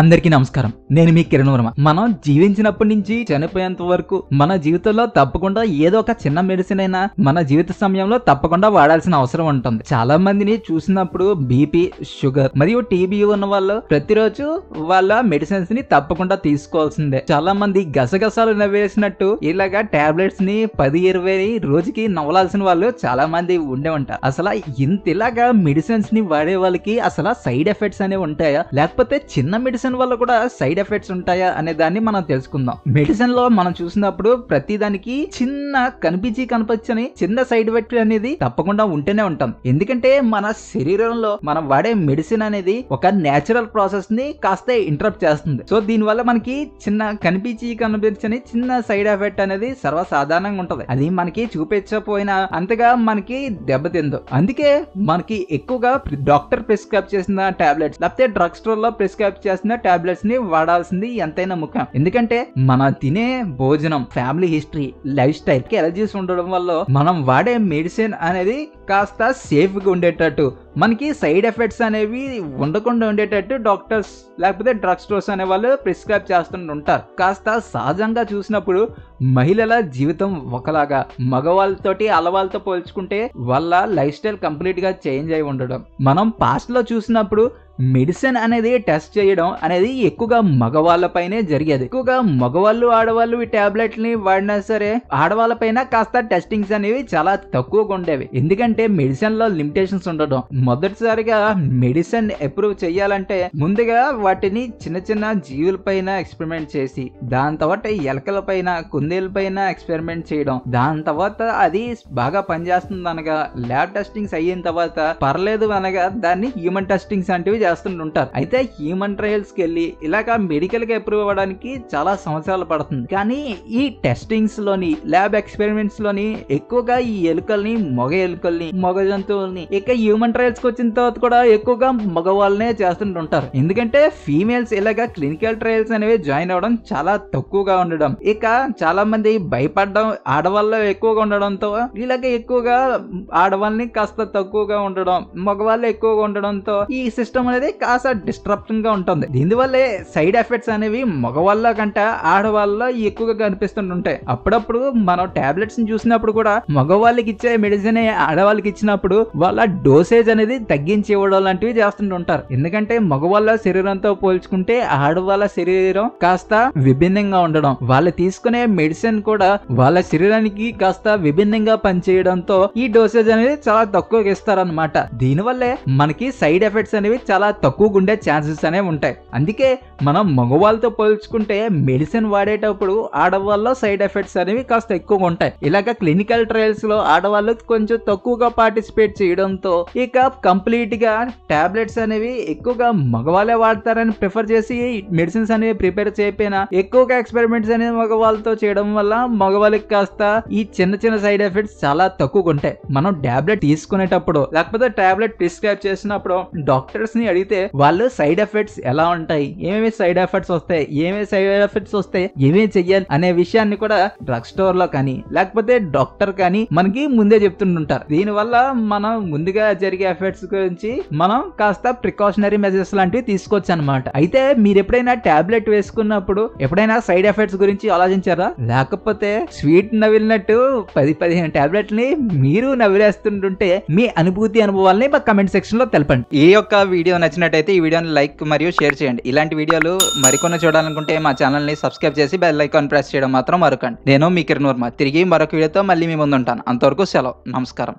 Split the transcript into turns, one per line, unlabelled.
అందరికీ నమస్కారం నేను మీ కిరణ్ వర్మ మనం జీవించినప్పటి నుంచి చనిపోయేంత వరకు మన జీవితంలో తప్పకుండా ఏదో ఒక చిన్న మెడిసిన్ అయినా మన జీవిత సమయంలో తప్పకుండా వాడాల్సిన అవసరం ఉంటుంది చాలా మందిని చూసినప్పుడు బీపీ షుగర్ మరియు టీబీ ఉన్న వాళ్ళు ప్రతిరోజు వాళ్ళ మెడిసిన్స్ ని తప్పకుండా తీసుకోవాల్సిందే చాలా మంది గసగసాలు నవ్వేసినట్టు ఇలాగా టాబ్లెట్స్ ని పది ఇరవై రోజుకి నవ్వాల్సిన వాళ్ళు చాలా మంది ఉండే ఉంటారు అసలు ఇంత ఇలాగా మెడిసిన్స్ ని వాడే వాళ్ళకి అసలు సైడ్ ఎఫెక్ట్స్ అనేవి ఉంటాయా లేకపోతే చిన్న మెడిసిన్ మెడిసిన్ వల్ల కూడా సైడ్ ఎఫెక్ట్స్ ఉంటాయా అనే దాన్ని మనం తెలుసుకుందాం మెడిసిన్ లో మనం చూసినప్పుడు ప్రతి దానికి చిన్న కనిపించి కనిపించని చిన్న సైడ్ ఎఫెక్ట్ అనేది తప్పకుండా ఉంటేనే ఉంటాం ఎందుకంటే మన శరీరంలో మనం వాడే మెడిసిన్ అనేది ఒక నేచురల్ ప్రాసెస్ ని కాస్త ఇంటరప్ట్ చేస్తుంది సో దీని వల్ల మనకి చిన్న కనిపించి కనిపించని చిన్న సైడ్ ఎఫెక్ట్ అనేది సర్వసాధారణంగా ఉంటది అది మనకి చూపించకపోయినా అంతగా మనకి దెబ్బతిందు అందుకే మనకి ఎక్కువగా డాక్టర్ ప్రిస్క్రైబ్ చేసిన టాబ్లెట్స్ లేకపోతే డ్రగ్ స్టోర్ లో ప్రిస్క్రైబ్ చేసిన కావాల్సిన టాబ్లెట్స్ ని వాడాల్సింది ఎంతైనా ముఖ్యం ఎందుకంటే మన తినే భోజనం ఫ్యామిలీ హిస్టరీ లైఫ్ స్టైల్ కి ఎలర్జీస్ ఉండడం వల్ల మనం వాడే మెడిసిన్ అనేది కాస్త సేఫ్ గా ఉండేటట్టు మనకి సైడ్ ఎఫెక్ట్స్ అనేవి ఉండకుండా ఉండేటట్టు డాక్టర్స్ లేకపోతే డ్రగ్ స్టోర్స్ అనే వాళ్ళు ప్రిస్క్రైబ్ చేస్తుంటూ ఉంటారు కాస్త సహజంగా చూసినప్పుడు మహిళల జీవితం ఒకలాగా మగవాళ్ళతోటి అలవాళ్ళతో పోల్చుకుంటే వాళ్ళ లైఫ్ స్టైల్ కంప్లీట్ గా చేంజ్ అయి ఉండడం మనం పాస్ట్ లో చూసినప్పుడు మెడిసిన్ అనేది టెస్ట్ చేయడం అనేది ఎక్కువగా మగవాళ్ళపైనే జరిగేది ఎక్కువగా మగవాళ్ళు ఆడవాళ్ళు ఈ ని వాడినా సరే ఆడవాళ్ళపైన కాస్త టెస్టింగ్స్ అనేవి చాలా తక్కువగా ఉండేవి ఎందుకంటే మెడిసిన్ లో లిమిటేషన్స్ ఉండడం మొదటిసారిగా మెడిసిన్ అప్రూవ్ చేయాలంటే ముందుగా వాటిని చిన్న చిన్న జీవుల పైన ఎక్స్పెరిమెంట్ చేసి దాని తర్వాత ఎలకల పైన కుందేల పైన ఎక్స్పెరిమెంట్ చేయడం దాని తర్వాత అది బాగా పనిచేస్తుంది అనగా ల్యాబ్ టెస్టింగ్స్ అయిన తర్వాత పర్లేదు అనగా దాన్ని హ్యూమన్ టెస్టింగ్స్ అంటే ఉంటారు అయితే హ్యూమన్ ట్రయల్స్ కి వెళ్ళి ఇలాగ మెడికల్ గా అప్రూవ్ అవ్వడానికి చాలా సంవత్సరాలు పడుతుంది కానీ ఈ టెస్టింగ్స్ లోని ల్యాబ్ ఎక్స్పెరిమెంట్స్ లోని ఎక్కువగా ఈ ఎలుకల్ని మగ ఎలుకల్ని మగ జంతువుల్ని ఇక హ్యూమన్ ట్రయల్స్ కి వచ్చిన తర్వాత కూడా ఎక్కువగా మగవాళ్ళనే చేస్తుంటుంటారు ఎందుకంటే ఫీమేల్స్ ఇలాగ క్లినికల్ ట్రయల్స్ అనేవి జాయిన్ అవడం చాలా తక్కువగా ఉండడం ఇక చాలా మంది భయపడడం ఆడవాళ్ళ ఎక్కువగా ఉండడంతో ఇలాగ ఎక్కువగా ఆడవాళ్ళని కాస్త తక్కువగా ఉండడం మగవాళ్ళు ఎక్కువగా ఉండడంతో ఈ సిస్టమ్ అనేది అనేది కాస్త డిస్టర్బింగ్ గా ఉంటుంది దీనివల్లే సైడ్ ఎఫెక్ట్స్ అనేవి మగవాళ్ళ కంటే ఆడవాళ్ళ ఎక్కువగా కనిపిస్తుంటుంటాయి అప్పుడప్పుడు మనం టాబ్లెట్స్ ని చూసినప్పుడు కూడా మగవాళ్ళకి ఇచ్చే మెడిసిన్ ఆడవాళ్ళకి ఇచ్చినప్పుడు వాళ్ళ డోసేజ్ అనేది తగ్గించి ఇవ్వడం లాంటివి చేస్తుంటుంటారు ఎందుకంటే మగవాళ్ళ శరీరంతో పోల్చుకుంటే ఆడవాళ్ళ శరీరం కాస్త విభిన్నంగా ఉండడం వాళ్ళు తీసుకునే మెడిసిన్ కూడా వాళ్ళ శరీరానికి కాస్త విభిన్నంగా పనిచేయడంతో ఈ డోసేజ్ అనేది చాలా తక్కువగా ఇస్తారనమాట దీనివల్లే మనకి సైడ్ ఎఫెక్ట్స్ అనేవి చాలా చాలా తక్కువగా ఉండే ఛాన్సెస్ అనే ఉంటాయి అందుకే మనం మగవాళ్ళతో పోల్చుకుంటే మెడిసిన్ వాడేటప్పుడు ఆడవాళ్ళలో సైడ్ ఎఫెక్ట్స్ అనేవి కాస్త ఎక్కువగా ఉంటాయి ఇలాగ క్లినికల్ ట్రయల్స్ లో ఆడవాళ్ళు కొంచెం తక్కువగా పార్టిసిపేట్ చేయడంతో ఇక కంప్లీట్ గా టాబ్లెట్స్ అనేవి ఎక్కువగా మగవాళ్ళే వాడతారని ప్రిఫర్ చేసి మెడిసిన్స్ అనేవి ప్రిపేర్ చేయపోయిన ఎక్కువగా ఎక్స్పెరిమెంట్స్ అనేవి మగవాళ్ళతో చేయడం వల్ల మగవాళ్ళకి కాస్త ఈ చిన్న చిన్న సైడ్ ఎఫెక్ట్స్ చాలా తక్కువగా ఉంటాయి మనం టాబ్లెట్ తీసుకునేటప్పుడు లేకపోతే టాబ్లెట్ ప్రిస్క్రైబ్ చేసినప్పుడు డాక్టర్స్ ని అడిగితే వాళ్ళు సైడ్ ఎఫెక్ట్స్ ఎలా ఉంటాయి ఏమేమి సైడ్ ఎఫెక్ట్స్ వస్తాయి ఏమేమి సైడ్ ఎఫెక్ట్స్ వస్తాయి ఏమేమి చెయ్యాలి అనే విషయాన్ని కూడా డ్రగ్ స్టోర్ లో కానీ లేకపోతే డాక్టర్ కానీ మనకి ముందే చెప్తుంటుంటారు వల్ల మనం ముందుగా జరిగే ఎఫెక్ట్స్ గురించి మనం కాస్త ప్రికాషనరీ మెజర్స్ లాంటివి తీసుకోవచ్చు అనమాట అయితే మీరు ఎప్పుడైనా టాబ్లెట్ వేసుకున్నప్పుడు ఎప్పుడైనా సైడ్ ఎఫెక్ట్స్ గురించి ఆలోచించారా లేకపోతే స్వీట్ నవ్విలినట్టు పది పదిహేను ని మీరు నవ్విలేస్తుంటుంటే మీ అనుభూతి అనుభవాల్ని మా కమెంట్ సెక్షన్ లో తెలపండి ఈ యొక్క వీడియో నచ్చినట్టయితే ఈ వీడియోని లైక్ మరియు షేర్ చేయండి ఇలాంటి వీడియోలు మరికొన్ని చూడాలనుకుంటే మా ఛానల్ని సబ్స్క్రైబ్ చేసి బెల్ ఐకాన్ ప్రెస్ చేయడం మాత్రం మరొకండి నేను మీ కిరణ్ వర్మ తిరిగి మరొక వీడియోతో మళ్ళీ మీ ముందుంటాను అంతవరకు సెలవు నమస్కారం